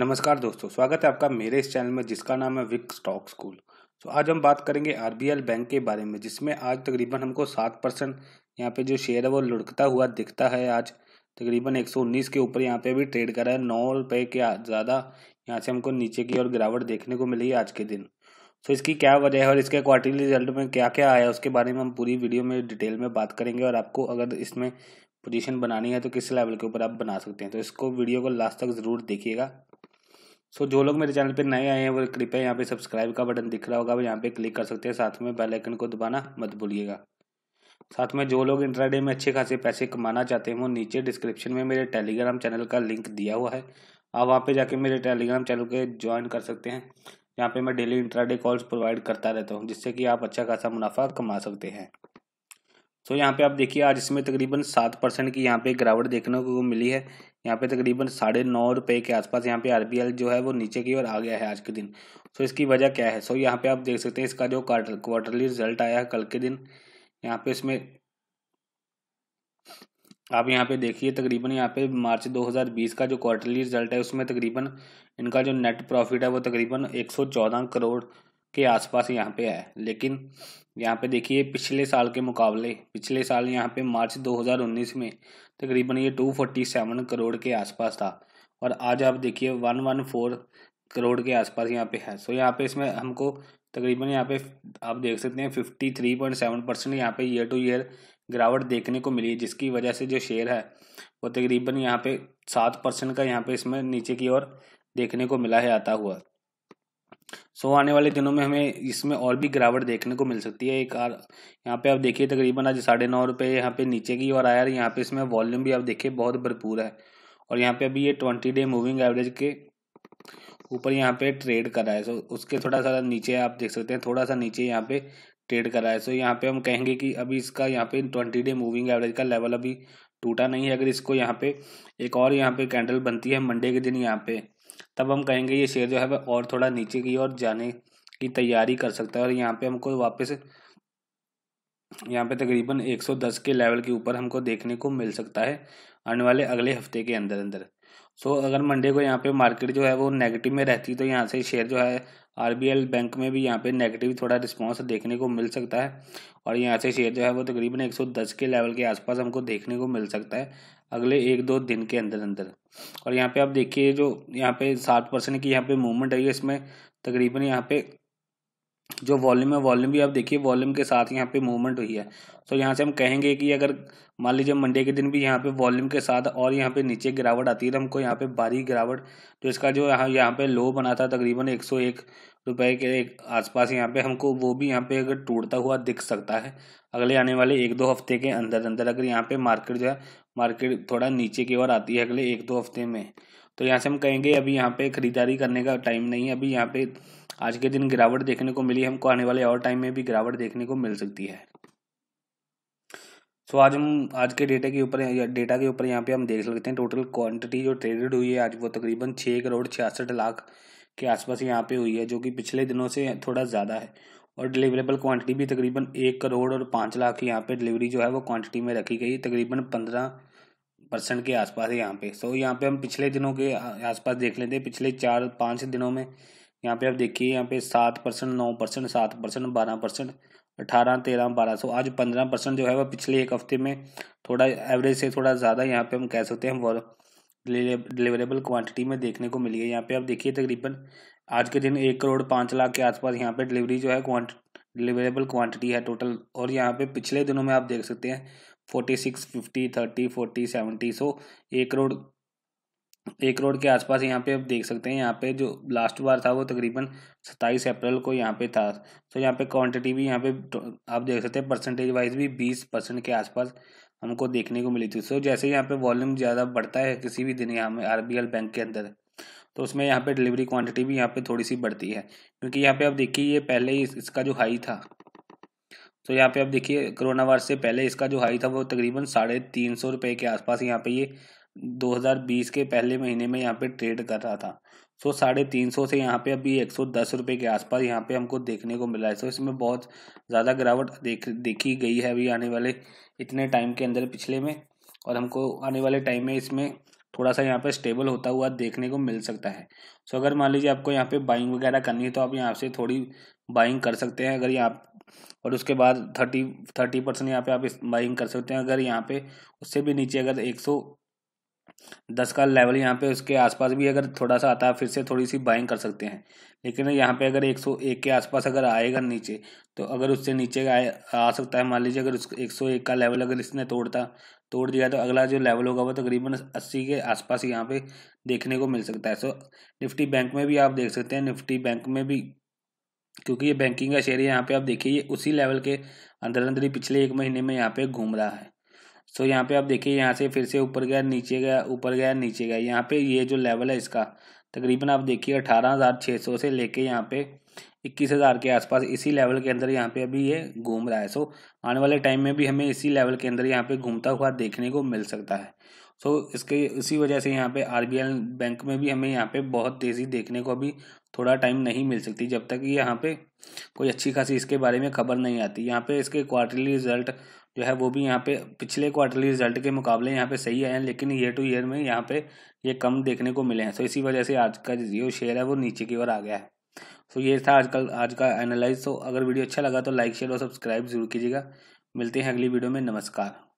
नमस्कार दोस्तों स्वागत है आपका मेरे इस चैनल में जिसका नाम है विक स्टॉक स्कूल तो आज हम बात करेंगे आरबीएल बैंक के बारे में जिसमें आज तकरीबन हमको सात परसेंट यहाँ पे जो शेयर है वो लुढ़कता हुआ दिखता है आज तकरीबन 119 के ऊपर यहाँ पे भी ट्रेड कर रहा है नौ रुपये के ज़्यादा यहाँ से हमको नीचे की ओर गिरावट देखने को मिली आज के दिन सो तो इसकी क्या वजह है और इसके क्वार्टरली रिजल्ट में क्या क्या आया उसके बारे में हम पूरी वीडियो में डिटेल में बात करेंगे और आपको अगर इसमें पोजीशन बनानी है तो किस लेवल के ऊपर आप बना सकते हैं तो इसको वीडियो को लास्ट तक ज़रूर देखिएगा सो जो लोग मेरे चैनल पर नए आए हैं वो कृपया यहाँ पे सब्सक्राइब का बटन दिख रहा होगा वो यहाँ पे क्लिक कर सकते हैं साथ में बेल आइकन को दबाना मत भूलिएगा साथ में जो लोग इंट्राडे में अच्छे खासे पैसे कमाना चाहते हैं वो नीचे डिस्क्रिप्शन में मेरे टेलीग्राम चैनल का लिंक दिया हुआ है आप वहाँ पे जाके मेरे टेलीग्राम चैनल के ज्वाइन कर सकते हैं यहाँ पे मैं डेली इंट्राडे कॉल्स प्रोवाइड करता रहता हूँ जिससे कि आप अच्छा खासा मुनाफा कमा सकते हैं तो यहाँ पे आप देखिए आज इसमें तकरीबन सात परसेंट की यहाँ पे गिरावट देखने को मिली है यहाँ पे तकरीबन साढ़े नौ रुपये के आसपास यहाँ पे आरबीएल जो है वो नीचे की ओर आ गया है आज के दिन सो तो इसकी वजह क्या है सो यहाँ पे आप देख सकते हैं इसका जो क्वार्टरली रिजल्ट आया है कल के दिन यहाँ पे इसमें आप यहाँ पे देखिए तकरीबन यहाँ पे मार्च 2020 का जो क्वार्टरली रिजल्ट है उसमें तकरीबन इनका जो नेट प्रॉफिट है वो तकरीबन 114 करोड़ के आसपास यहाँ पे है लेकिन यहाँ पे देखिए पिछले साल के मुकाबले पिछले साल यहाँ पे मार्च 2019 में तकरीबन ये 247 करोड़ के आसपास था और आज आप देखिए 114 करोड़ के आसपास यहाँ पे है सो यहाँ पे इसमें हमको तकरीबन यहाँ पे आप देख सकते हैं fifty three point seven percent यहाँ पे ईयर टू ईयर गिरावट देखने को मिली जिसकी वजह से जो शेयर है वो तकरीबन यहाँ पे सात परसेंट का यहाँ पे इसमें नीचे की ओर देखने को मिला है आता हुआ सो so, आने वाले दिनों में हमें इसमें और भी गिरावट देखने को मिल सकती है एक आर यहाँ पे आप देखिए तकरीबन आज साढ़े नौ रुपये यहाँ पे नीचे की ओर आया है यहाँ पे इसमें वॉल्यूम भी आप देखिए बहुत भरपूर है और यहाँ पे अभी ये ट्वेंटी डे मूविंग एवरेज के ऊपर यहाँ पे ट्रेड करा है सो so, उसके थोड़ा सा नीचे आप देख सकते हैं थोड़ा सा नीचे यहाँ पे ट्रेड करा है सो so, यहाँ पे हम कहेंगे कि अभी इसका यहाँ पे ट्वेंटी डे मूविंग एवरेज का लेवल अभी टूटा नहीं है अगर इसको यहाँ पे एक और यहाँ पे कैंडल बनती है मंडे के दिन यहाँ पे तब हम कहेंगे ये शेयर जो है वह और थोड़ा नीचे की ओर जाने की तैयारी कर सकता है और यहाँ पे हमको वापस यहाँ पे तकरीबन 110 के लेवल के ऊपर हमको देखने को मिल सकता है आने वाले अगले हफ्ते के अंदर अंदर सो अगर मंडे को यहाँ पे मार्केट जो है वो नेगेटिव में रहती तो यहाँ से शेयर जो है आरबीएल बैंक में भी यहाँ पे नेगेटिव थोड़ा रिस्पांस देखने को मिल सकता है और यहाँ से शेयर जो है वो तकरीबन 110 के लेवल के आसपास हमको देखने को मिल सकता है अगले एक दो दिन के अंदर अंदर और यहाँ पे आप देखिए जो यहाँ पे सात परसेंट की यहाँ पे मूवमेंट आई है इसमें तकरीबन यहाँ पे जो वॉल्यूम है वॉल्यूम भी आप देखिए वॉल्यूम के साथ यहाँ पे मूवमेंट हुई है तो यहाँ से हम कहेंगे कि अगर मान लीजिए मंडे के दिन भी यहाँ पे वॉल्यूम के साथ और यहाँ पे नीचे गिरावट आती है तो हमको यहाँ पे भारी गिरावट तो इसका जो यहाँ यहाँ पे लो बना था तकरीबन एक सौ एक रुपये के एक आसपास यहाँ पे हमको वो भी यहाँ पे अगर टूटता हुआ दिख सकता है अगले आने वाले एक दो हफ्ते के अंदर अंदर अगर यहाँ पे मार्केट जो है मार्केट थोड़ा नीचे की ओर आती है अगले एक दो हफ्ते में तो यहाँ से हम कहेंगे अभी यहाँ पे ख़रीदारी करने का टाइम नहीं है अभी यहाँ पे आज के दिन गिरावट देखने को मिली हमको आने वाले और टाइम में भी गिरावट देखने को मिल सकती है सो so, आज हम आज के डेटा के ऊपर डेटा के ऊपर यहाँ पे हम देख सकते हैं टोटल क्वांटिटी जो ट्रेडेड हुई है आज वो तकरीबन छः करोड़ छियासठ लाख के आसपास यहाँ पे हुई है जो कि पिछले दिनों से थोड़ा ज़्यादा है और डिलीवरेबल क्वांटिटी भी तकरीबन एक करोड़ और पाँच लाख की यहाँ पे डिलीवरी जो है वो क्वांटिटी में रखी गई तकरीबन पंद्रह परसेंट के आसपास है यहाँ पे सो so, यहाँ पे हम पिछले दिनों के आसपास देख लेते हैं पिछले चार पाँच दिनों में यहाँ पे आप देखिए यहाँ पे सात परसेंट नौ परसेंट सात परसेंट बारह परसेंट अठारह तेरह बारह सौ आज पंद्रह परसेंट जो है वह पिछले एक हफ्ते में थोड़ा एवरेज से थोड़ा ज़्यादा यहाँ पे हम कह सकते हैं वर्क डिलीवरेबल क्वांटिटी में देखने को मिली है यहाँ पे आप देखिए तकरीबन आज के दिन एक करोड़ पाँच लाख के आसपास यहाँ पे डिलीवरी जो है क्वान्ट डिलीवरेबल क्वान्टिटी है टोटल और यहाँ पे पिछले दिनों में आप देख सकते हैं forty six fifty thirty forty seventy सो एक करोड़ एक करोड़ के आसपास यहाँ पे आप देख सकते हैं यहाँ पे जो लास्ट बार था वो तकरीबन सत्ताईस अप्रैल को यहाँ पे था तो यहाँ पे क्वांटिटी भी यहाँ पे आप देख सकते हैं परसेंटेज वाइज भी बीस परसेंट के आसपास हमको देखने को मिली थी सो जैसे यहाँ पे वॉल्यूम ज़्यादा बढ़ता है किसी भी दिन यहाँ में आर बैंक के अंदर तो उसमें यहाँ पे डिलीवरी क्वांटिटी भी यहाँ पे थोड़ी सी बढ़ती है क्योंकि यहाँ पे आप देखिए ये पहले ही इसका जो हाई था तो यहाँ पे आप देखिए कोरोना वायरस से पहले इसका जो हाई था वो तकरीबन साढ़े तीन सौ रुपये के आसपास यहाँ पे ये 2020 के पहले महीने में यहाँ पे ट्रेड कर रहा था सो साढ़े तीन सौ से यहाँ पे अभी एक सौ दस रुपये के आसपास यहाँ पे हमको देखने को मिला है सो इसमें बहुत ज़्यादा गिरावट देख देखी गई है अभी आने वाले इतने टाइम के अंदर पिछले में और हमको आने वाले टाइम में इसमें थोड़ा सा यहाँ पे स्टेबल होता हुआ देखने को मिल सकता है सो अगर मान लीजिए आपको यहाँ पे बाइंग वगैरह करनी है तो आप यहाँ से थोड़ी बाइंग कर सकते हैं अगर यहाँ और उसके बाद थर्टी थर्टी परसेंट यहाँ पे आप इस बाइंग कर सकते हैं अगर यहाँ पे उससे भी नीचे अगर एक सौ दस का लेवल यहाँ पे उसके आसपास भी अगर थोड़ा सा आता है फिर से थोड़ी सी बाइंग कर सकते हैं लेकिन यहाँ पे अगर एक सौ एक के आसपास अगर आएगा नीचे तो अगर उससे नीचे आए आ सकता है मान लीजिए अगर उस एक सौ एक का लेवल अगर इसने तोड़ता तोड़ दिया तो अगला जो लेवल होगा वो तकरीबन तो अस्सी के आसपास यहाँ पे देखने को मिल सकता है सो निफ्टी बैंक में भी आप देख सकते हैं निफ्टी बैंक में भी क्योंकि ये बैंकिंग का शेयर है यहाँ पे आप देखिए ये उसी लेवल के अंदर अंदर ही पिछले एक महीने में यहाँ पे घूम रहा है सो यहाँ पे आप देखिए यहाँ से फिर से ऊपर गया नीचे गया ऊपर गया नीचे गया यहाँ पे ये जो लेवल है इसका तकरीबन आप देखिए अठारह हज़ार छः सौ से लेके यहाँ पे इक्कीस हज़ार के आसपास इसी लेवल के अंदर यहाँ पे अभी ये घूम रहा है सो आने वाले टाइम में भी हमें इसी लेवल के अंदर यहाँ पे घूमता हुआ देखने को मिल सकता है सो so, इसके इसी वजह से यहाँ पे आर बैंक में भी हमें यहाँ पे बहुत तेज़ी देखने को अभी थोड़ा टाइम नहीं मिल सकती जब तक कि यहाँ पे कोई अच्छी खासी इसके बारे में खबर नहीं आती यहाँ पे इसके क्वार्टरली रिजल्ट जो है वो भी यहाँ पे पिछले क्वार्टरली रिजल्ट के मुकाबले यहाँ पे सही आए हैं लेकिन ईयर टू ईयर में यहाँ पे ये कम देखने को मिले हैं सो so, इसी वजह से आज का जो शेयर है वो नीचे की ओर आ गया है सो so, ये था आज का आज का एनालाइज तो अगर वीडियो अच्छा लगा तो लाइक शेयर और सब्सक्राइब जरूर कीजिएगा मिलते हैं अगली वीडियो में नमस्कार